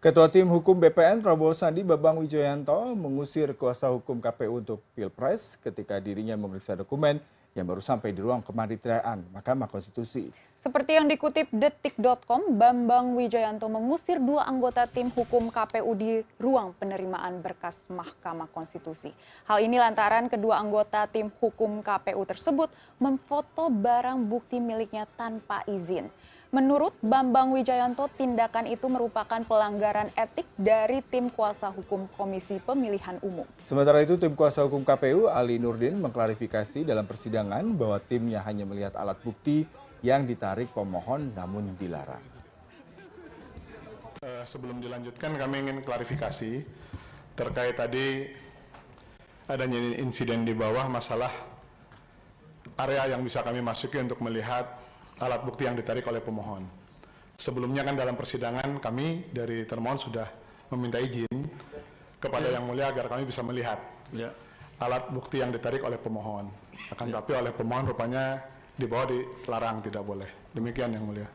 Ketua Tim Hukum BPN Prabowo Sandi Babang Wijoyanto mengusir kuasa hukum KPU untuk Pilpres ketika dirinya memeriksa dokumen yang baru sampai di ruang kemandirian Mahkamah Konstitusi. Seperti yang dikutip detik.com, Bambang Wijayanto mengusir dua anggota tim hukum KPU di ruang penerimaan berkas Mahkamah Konstitusi. Hal ini lantaran kedua anggota tim hukum KPU tersebut memfoto barang bukti miliknya tanpa izin. Menurut Bambang Wijayanto, tindakan itu merupakan pelanggaran etik dari tim kuasa hukum Komisi Pemilihan Umum. Sementara itu, tim kuasa hukum KPU Ali Nurdin mengklarifikasi dalam persidangan bahwa timnya hanya melihat alat bukti yang ditarik pemohon namun dilarang. Eh, sebelum dilanjutkan, kami ingin klarifikasi terkait tadi adanya insiden di bawah masalah area yang bisa kami masuki untuk melihat alat bukti yang ditarik oleh pemohon. Sebelumnya kan dalam persidangan kami dari termohon sudah meminta izin kepada ya. yang mulia agar kami bisa melihat ya. alat bukti yang ditarik oleh pemohon. Akan ya. tapi oleh pemohon rupanya di bawah dilarang tidak boleh. Demikian yang mulia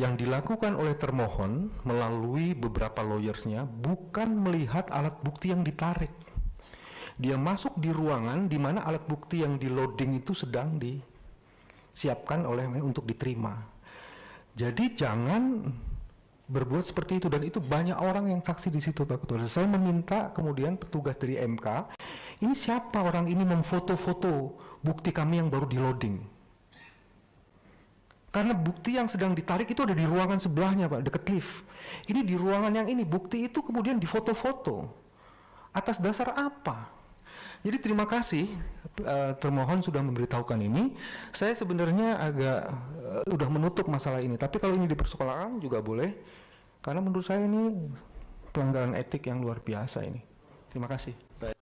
yang dilakukan oleh termohon melalui beberapa lawyersnya bukan melihat alat bukti yang ditarik. Dia masuk di ruangan di mana alat bukti yang di loading itu sedang disiapkan oleh untuk diterima. Jadi jangan berbuat seperti itu dan itu banyak orang yang saksi di situ Pak Ketua. Saya meminta kemudian petugas dari MK, ini siapa orang ini memfoto-foto bukti kami yang baru di loading? Karena bukti yang sedang ditarik itu ada di ruangan sebelahnya Pak, deket lift. Ini di ruangan yang ini, bukti itu kemudian difoto-foto. Atas dasar apa? Jadi terima kasih uh, termohon sudah memberitahukan ini. Saya sebenarnya agak uh, udah menutup masalah ini, tapi kalau ini di persekolahan juga boleh. Karena menurut saya ini pelanggaran etik yang luar biasa ini. Terima kasih.